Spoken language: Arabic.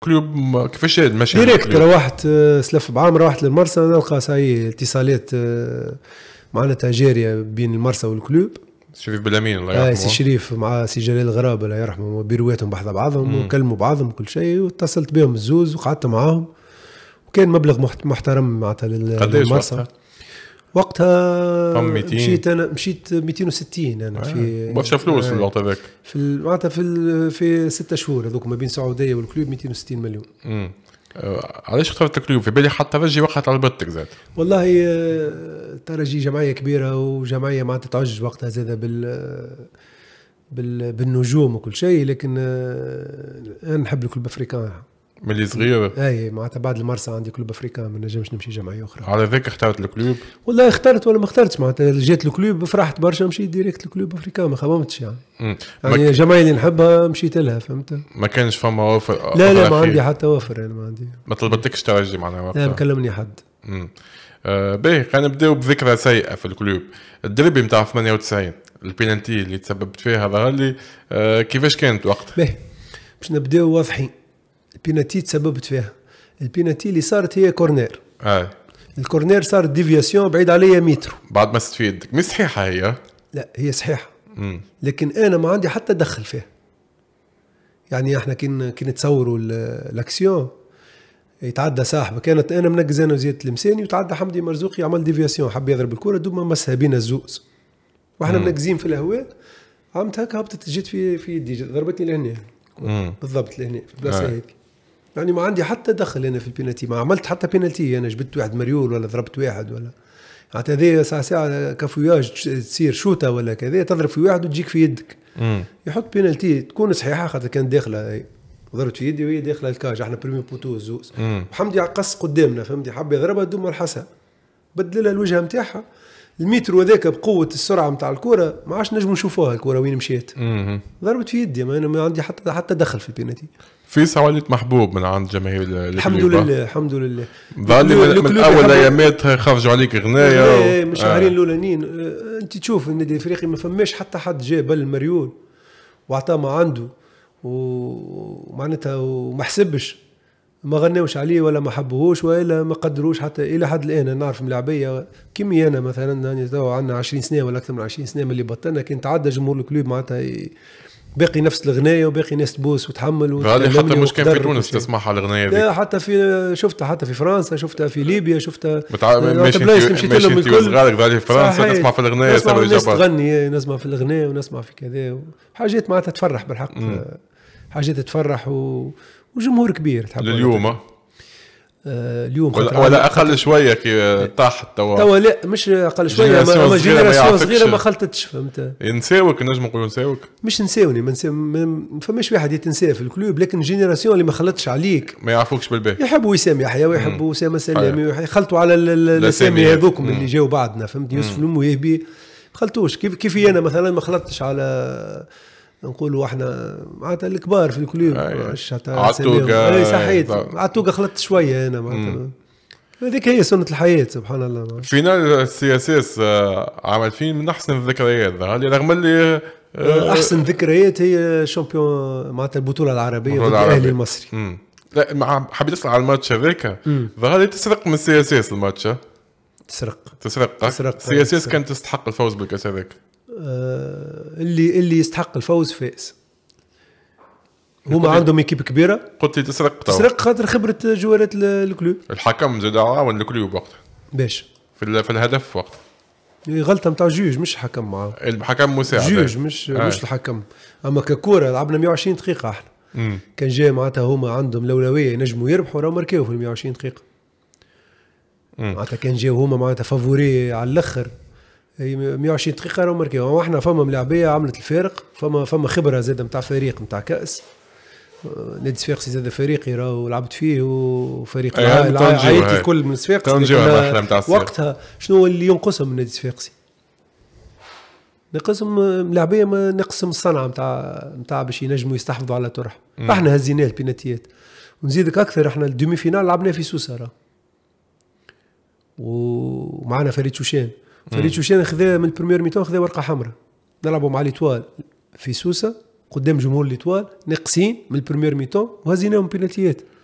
كلوب كيفاش ماشي ديريكت روحت آه، سلف بعام روحت للمرسى نلقى ساي اتصالات آه، معناتها جاريه بين المرسى والكلوب شريف بلامين الله آه، يرحمه سي شريف مع سي جلال غراب الله يرحمه بيرواتهم بحذا بعضهم وكلموا بعضهم كل شيء واتصلت بهم الزوز وقعدت معاهم وكان مبلغ محترم معناتها للمرسى وقتها مشيت انا مشيت 260 انا في برشا فلوس في آه. الوقت هذاك في معناتها في في ستة شهور هذوك ما بين السعوديه والكلوب 260 مليون امم علاش اخترت الكلوب في بالي حتى رجي وقت على بطك زاد والله آه، ترجي جمعيه كبيره وجمعيه معناتها تعج وقتها زاد بال بالنجوم وكل شيء لكن انا نحب الكلوب افريكان ملي صغير اي معناتها بعد المرسى عندي كلوب افريكا ما نجمش نمشي جمعيه اخرى على ذاك اخترت الكلوب والله اخترت ولا ما اخترتش معناتها جيت الكلوب فرحت برشا مشيت ديريكت الكلوب افريكا ما خممتش يعني مم. يعني الجمعيه اللي نحبها مشيت لها فهمت ما كانش فما وفر لا لا ما عندي حتى وفر انا يعني، ما عندي ما طلبتكش ترجي معناها لا ما كلمني حد امم آه باهي خلينا نبداو بذكرى سيئه في الكلوب الدربي نتاع 98 البينالتي اللي تسببت فيها ظهر لي آه كيفاش كانت وقتها باهي باش نبداو واضحين البيناتي تسببت فيها البيناتي اللي صارت هي كورنير اه الكورنير صارت ديفياسيون بعيد عليا متر بعد ما استفيدتك مش صحيحه هي لا هي صحيحه مم. لكن انا ما عندي حتى دخل فيها يعني احنا كنا كي نتصوروا الاكسيون يتعدى صاحبه كانت انا منقز انا وزياد المساني وتعدى حمدي مرزوقي عمل ديفياسيون حب يضرب الكره دوب ما مسها بينا الزوز واحنا منقزين في الهواء عملت هكا هبطت جيت في في يدي ضربتني لهنا بالضبط لهنا في البلاصه هذيك آه. يعني ما عندي حتى دخل انا في البينالتي ما عملت حتى بينالتي انا جبت واحد مريول ولا ضربت واحد ولا معناتها هذه ساعة ساعة كفوياج تصير شوطة ولا كذا تضرب في واحد وتجيك في يدك مم. يحط بينالتي تكون صحيحة خاطر كانت داخلة ضربت في يدي وهي داخلة الكاج احنا بريمي بوتو الزوز حمدي قص قدامنا فهمتي حب يضربها دوم بدل لها الوجهة نتاعها المتر هذاك بقوه السرعه نتاع الكره ما عادش نجم نشوفوها الكره وين مشيت ضربت في يدي ما انا ما عندي حتى حتى دخل في البيناتي في سواليت محبوب من عند جماهير الحمد لله الحمد لله ظل من, من اول ايامات خرجوا عليك غنايه إيه، و... مش شهرين آه. الاولانيين آه، انت تشوف النادي الافريقي ما فماش حتى حد جاء بل مريول واعطاه ما عنده ومعناتها وما حسبش ما غناوش عليه ولا ما حبوهوش والا ما قدروش حتى الى حد الان انا نعرف ملاعبيه كيمي انا مثلا يعني تو عندنا 20 سنه ولا اكثر من 20 سنه ملي اللي بطلنا كان تعدى جمهور الكلوب معناتها باقي نفس الغناية وباقي ناس تبوس وتحمل هذه حتى مش كان في تونس تسمعها الغناية لا حتى في شفتها حتى في فرنسا شفتها في ليبيا شفتها متع... ماشي بلايص مشيت لهم الكل صغارك في فرنسا نسمع في الغناية نسمع الناس تغني نسمع في الغناية ونسمع في كذا حاجات معناتها تفرح بالحق حاجات تفرح و... وجمهور كبير تحب لليوم آه. آه، اليوم ولا, ولا اقل شويه كي آه، طاحت توا توا لا مش اقل شويه ما جينيراسيون صغيره ما خلطتش فهمت نساوك نجم نقولوا نساوك مش نساوني ما فماش واحد يتنسى في الكلوب لكن الجينيراسيون اللي ما خلطش عليك ما يعرفوكش بالباهي يحبوا وسام يحيى ويحبوا اسامه سلامي يخلطوا على الاسامي هذوكم اللي جاوا بعدنا فهمت يوسف المويهبي ما خلطوش كيف كيفي انا مثلا ما خلطتش على نقولوا احنا معناتها الكبار في الكلوب عطوكا اي صحيت عطوكا خلطت شويه انا معناتها هذيك هي سنة الحياة سبحان الله فينال السي اس اس آه، عام 2000 من أحسن الذكريات ظهر لي رغم اللي آه، آه، أحسن ذكريات هي شامبيون معناتها البطولة العربية ضد الأهلي المصري مم. لا مع حبيت اسال على الماتش هذاك ظهر لي تسرق من السي اس اس الماتش تسرق تسرق تسرق السي اس اس كانت تستحق الفوز بالكاس هذاك آه، اللي اللي يستحق الفوز فاز هما عندهم ايكيب كبيره قلت لي تسرق طبعا. تسرق خاطر خبره جوالات الكلوب الحكم زاد عاون الكلوب وقتها باش في, في الهدف وقتها غلطه نتاع جوج مش حكم معاه الحكم مساعد جوج مش آه. مش الحكم اما ككوره لعبنا 120 دقيقه احنا مم. كان جاي معناتها هما عندهم الاولويه ينجموا يربحوا راهو ماركاو في 120 دقيقه معناتها كان جاي هما معناتها فافوري على الاخر 120 دقيقه راهو ماركيو احنا فما ملاعبيه عملت الفارق فما فما خبره زاده نتاع فريق نتاع كاس آه، نادي صفاقسي زاد فريقي راهو لعبت فيه وفريق عائلتي الكل من صفاقسي وقتها شنو اللي ينقصهم من نادي صفاقسي؟ نقسم آه، ملاعبيه ما نقسم الصنعه نتاع نتاع باش ينجموا يستحفظوا على طرح احنا هزيناه البيناتيات ونزيدك اكثر احنا الدومي فينال لعبناه في سوسه راه ومعنا فريد شوشان فليتشوشان خذا من البريمير ميتون خذا ورقه حمراء نلعبوا مع ليتوال في سوسه قدام جمهور ليتوال ناقصين من البريمير ميتون وهزيناهم بينالتيات